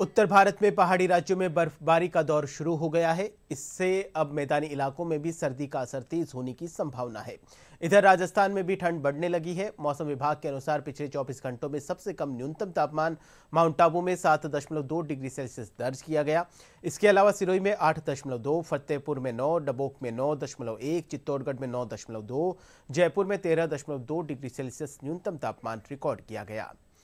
उत्तर भारत में पहाड़ी राज्यों में बर्फबारी का दौर शुरू हो गया है इससे अब मैदानी इलाकों में भी सर्दी का असर तेज होने की संभावना है इधर राजस्थान में भी ठंड बढ़ने लगी है मौसम विभाग के अनुसार पिछले 24 घंटों में सबसे कम न्यूनतम तापमान माउंट आबू में 7.2 डिग्री सेल्सियस दर्ज किया गया इसके अलावा सिरोही में 8.2 फतेहपुर में 9 डबोक में 9.1 चित्तौड़गढ़ में 9.2 जयपुर में 13.2 डिग्री सेल्सियस न्यूनतम तापमान रिकॉर्ड किया गया